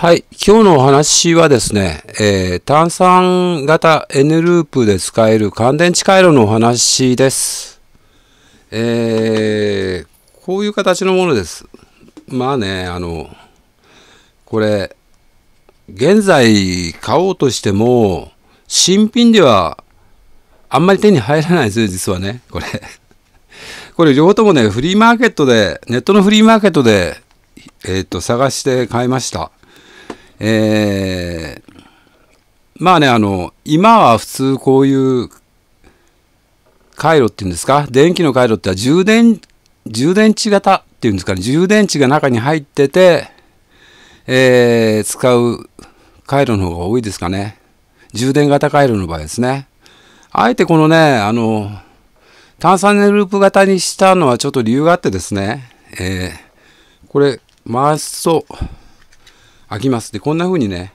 はい。今日のお話はですね、えー、炭酸型 N ループで使える乾電池回路のお話です。えー、こういう形のものです。まあね、あの、これ、現在買おうとしても、新品ではあんまり手に入らないですよ、実はね、これ。これ両方ともね、フリーマーケットで、ネットのフリーマーケットで、えー、っと、探して買いました。えー、まあね、あの、今は普通こういう回路っていうんですか、電気の回路っては充電、充電池型っていうんですかね、充電池が中に入ってて、えー、使う回路の方が多いですかね。充電型回路の場合ですね。あえてこのね、あの、炭酸ネループ型にしたのはちょっと理由があってですね、えー、これ回すと、開きます。で、こんな風にね、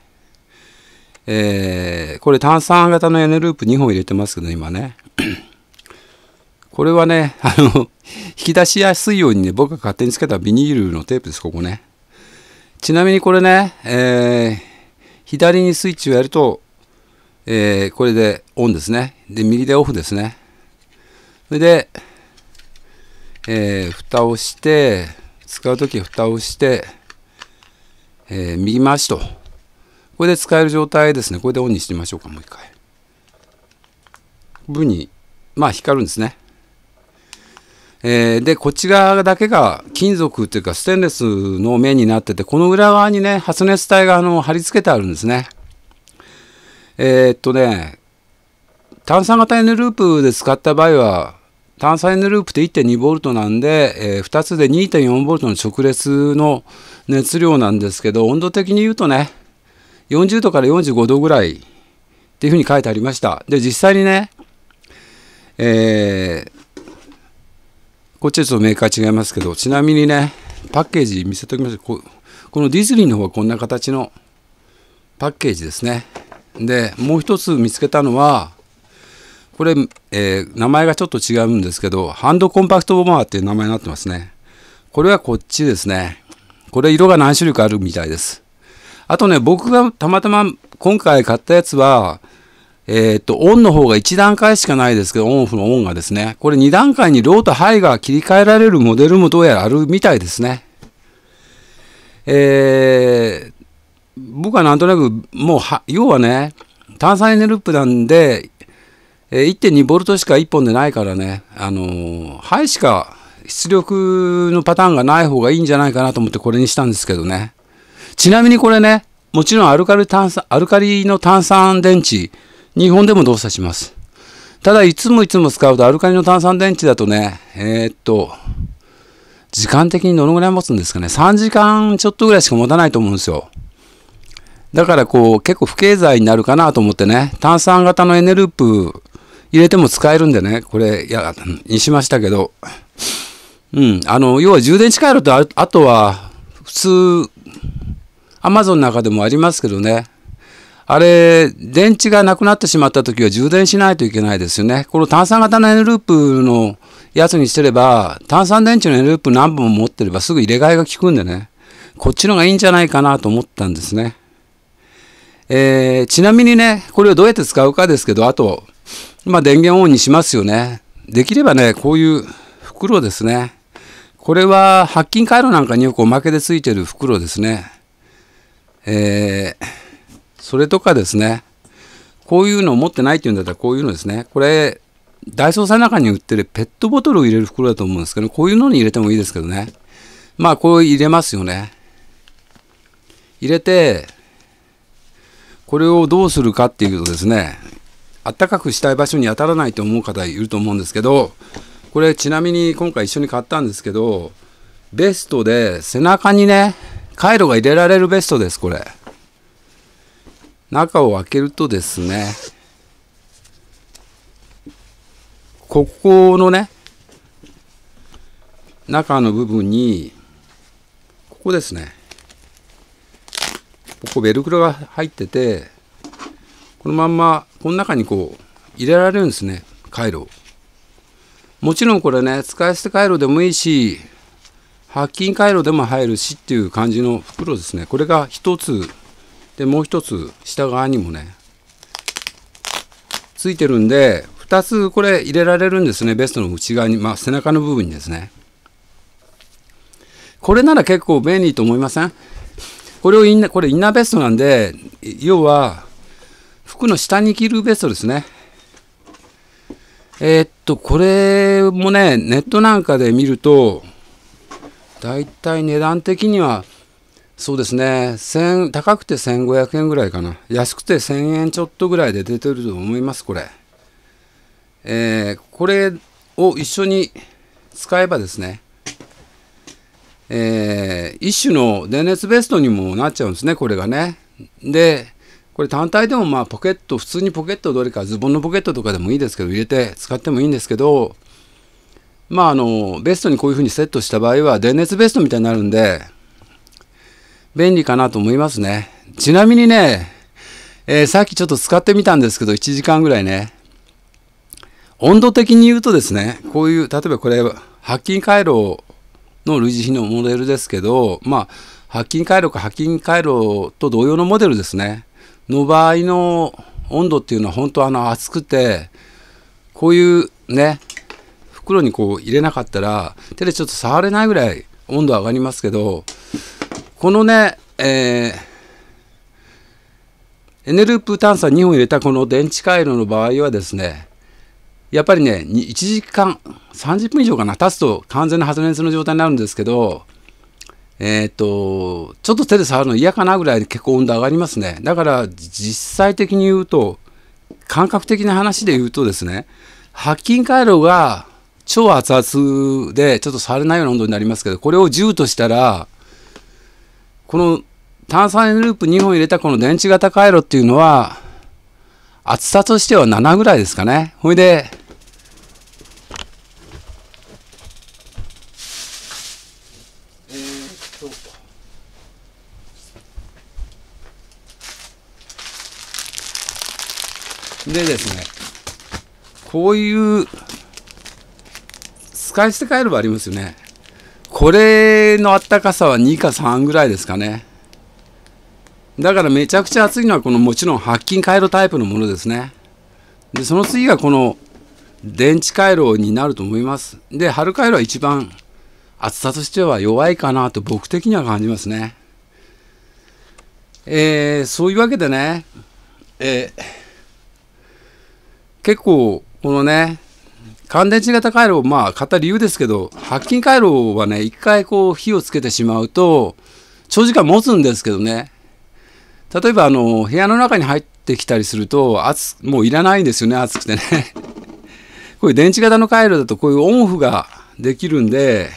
えー、これ炭酸型の N ループ2本入れてますけど、今ね。これはね、あの、引き出しやすいようにね、僕が勝手につけたビニールのテープです、ここね。ちなみにこれね、えー、左にスイッチをやると、えー、これでオンですね。で、右でオフですね。それで、えー、蓋をして、使う時き蓋をして、えー、右回しと。これで使える状態ですね。これでオンにしてみましょうか、もう一回。部に、まあ光るんですね。えー、で、こっち側だけが金属というかステンレスの面になってて、この裏側にね、発熱体があの貼り付けてあるんですね。えー、っとね、炭酸型 N ループで使った場合は、単細のループって1.2ボルトなんで、えー、2つで2.4ボルトの直列の熱量なんですけど、温度的に言うとね、40度から45度ぐらいっていうふうに書いてありました。で、実際にね、えー、こっちはとメーカー違いますけど、ちなみにね、パッケージ見せておきますここのディズニーの方はこんな形のパッケージですね。で、もう一つ見つけたのは、これ、えー、名前がちょっと違うんですけど、ハンドコンパクトボマーっていう名前になってますね。これはこっちですね。これ色が何種類かあるみたいです。あとね、僕がたまたま今回買ったやつは、えー、っと、オンの方が1段階しかないですけど、オンオフのオンがですね。これ2段階にローとハイが切り替えられるモデルもどうやらあるみたいですね。えー、僕はなんとなく、もうは、要はね、炭酸エネループなんで、えー、1.2ボルトしか1本でないからね、あのー、ハイしか出力のパターンがない方がいいんじゃないかなと思ってこれにしたんですけどね。ちなみにこれね、もちろんアルカリ炭酸、アルカリの炭酸電池、日本でも動作します。ただ、いつもいつも使うとアルカリの炭酸電池だとね、えー、っと、時間的にどのぐらい持つんですかね。3時間ちょっとぐらいしか持たないと思うんですよ。だからこう、結構不経済になるかなと思ってね、炭酸型のエネループ入れても使えるんでね、これ、いや、にしましたけど、うん、あの、要は充電器回るとあ、あとは、普通、アマゾンの中でもありますけどね、あれ、電池がなくなってしまった時は充電しないといけないですよね。この炭酸型の N ループのやつにしてれば、炭酸電池の N ループ何本も持ってればすぐ入れ替えが効くんでね、こっちのがいいんじゃないかなと思ったんですね。えー、ちなみにね、これをどうやって使うかですけど、あと、まあ、電源オンにしますよね。できればね、こういう袋ですね。これは白金回路なんかによくおまけでついてる袋ですね。えー、それとかですね、こういうのを持ってないっていうんだったらこういうのですね。これ、ダイソーさんの中に売ってるペットボトルを入れる袋だと思うんですけど、こういうのに入れてもいいですけどね。まあ、こう入れますよね。入れて、これをどうするかっていうとですね、あったかくしたい場所に当たらないと思う方いると思うんですけどこれちなみに今回一緒に買ったんですけどベストで背中にね回路が入れられるベストですこれ中を開けるとですねここのね中の部分にここですねここベルクロが入っててこのまんまこの中にこう入れられるんですね回路もちろんこれね使い捨て回路でもいいし白金回路でも入るしっていう感じの袋ですねこれが1つでもう1つ下側にもねついてるんで2つこれ入れられるんですねベストの内側にまあ背中の部分にですねこれなら結構便利と思いませんこれをインナこれインナーベストなんで要は服の下に着るベストですね。えー、っと、これもね、ネットなんかで見ると、だいたい値段的には、そうですね、高くて1500円ぐらいかな。安くて1000円ちょっとぐらいで出てると思います、これ。えー、これを一緒に使えばですね、えー、一種の電熱ベストにもなっちゃうんですね、これがね。で、これ単体でもまあポケット普通にポケットどれかズボンのポケットとかでもいいですけど入れて使ってもいいんですけどまああのベストにこういうふうにセットした場合は電熱ベストみたいになるんで便利かなと思いますねちなみにね、えー、さっきちょっと使ってみたんですけど1時間ぐらいね温度的に言うとですねこういう例えばこれ白金回路の類似品のモデルですけどまあ白金回路か白金回路と同様のモデルですねの場合の温度っていうのは本当あの熱くてこういうね袋にこう入れなかったら手でちょっと触れないぐらい温度上がりますけどこのね、えー、エネループ炭酸2本入れたこの電池回路の場合はですねやっぱりね1時間30分以上かな経つと完全な発熱の状態になるんですけどえー、と、ちょっと手で触るの嫌かなぐらいで結構温度上がりますね。だから実際的に言うと、感覚的な話で言うとですね、白金回路が超熱々でちょっと触れないような温度になりますけど、これを10としたら、この炭酸ループ2本入れたこの電池型回路っていうのは、厚さとしては7ぐらいですかね。ほいで、でですね、こういう使い捨てカイロがありますよね。これのあったかさは2か3ぐらいですかね。だからめちゃくちゃ暑いのはこのもちろん白金回路タイプのものですね。で、その次がこの電池回路になると思います。で、春回路は一番暑さとしては弱いかなと僕的には感じますね。えー、そういうわけでね、えー結構、このね、乾電池型回路、まあ、買った理由ですけど、白金回路はね、一回こう、火をつけてしまうと、長時間持つんですけどね、例えば、あの、部屋の中に入ってきたりすると、熱、もういらないんですよね、暑くてね。こういう電池型の回路だと、こういうオンオフができるんで、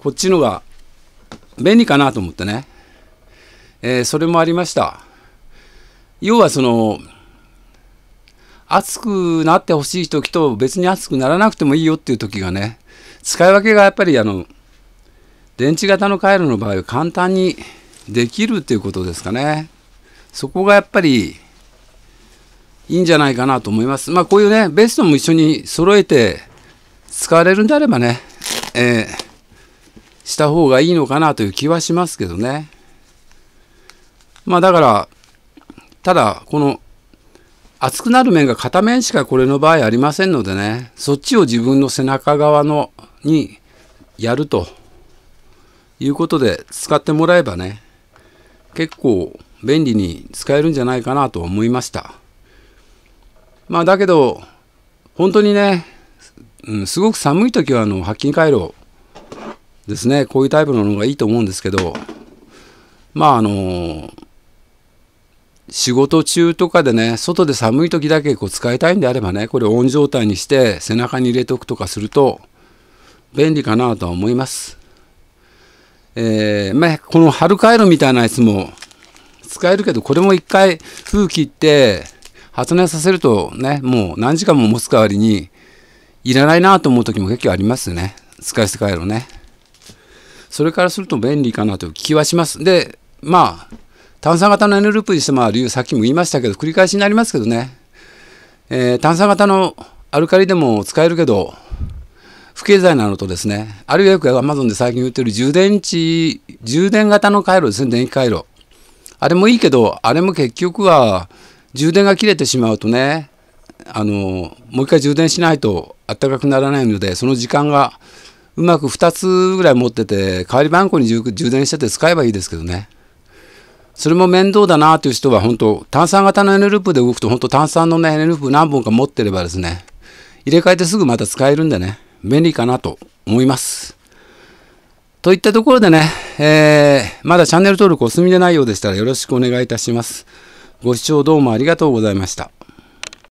こっちのが便利かなと思ってね。えー、それもありました。要はその、熱くなってほしい時と別に熱くならなくてもいいよっていう時がね使い分けがやっぱりあの電池型の回路の場合は簡単にできるっていうことですかねそこがやっぱりいいんじゃないかなと思いますまあこういうねベストも一緒に揃えて使われるんであればねえー、した方がいいのかなという気はしますけどねまあだからただこの熱くなる面が片面しかこれの場合ありませんのでね、そっちを自分の背中側のにやるということで使ってもらえばね、結構便利に使えるんじゃないかなと思いました。まあだけど、本当にね、うん、すごく寒い時はあの白菌回路ですね、こういうタイプののがいいと思うんですけど、まああのー仕事中とかでね、外で寒い時だけこう使いたいんであればね、これオン状態にして背中に入れておくとかすると便利かなとは思います。えー、まあ、この春回路みたいなやつも使えるけど、これも一回風切って発熱させるとね、もう何時間も持つ代わりにいらないなと思う時も結構ありますよね。使い捨て回路ね。それからすると便利かなという気はします。で、まあ、炭酸型のエネループにしてまあ理由さっきも言いましたけど繰り返しになりますけどね、えー、炭酸型のアルカリでも使えるけど不経済なのとですねあるいはよく Amazon で最近売ってる充電池充電型の回路ですね電気回路あれもいいけどあれも結局は充電が切れてしまうとねあのもう一回充電しないとあったかくならないのでその時間がうまく2つぐらい持ってて代わり番号に充電してて使えばいいですけどね。それも面倒だなという人は本当炭酸型のエネループで動くと本当炭酸の、ね、エネループ何本か持ってればですね入れ替えてすぐまた使えるんでね便利かなと思います。といったところでね、えー、まだチャンネル登録お済みでないようでしたらよろしくお願いいたします。ご視聴どうもありがとうございました。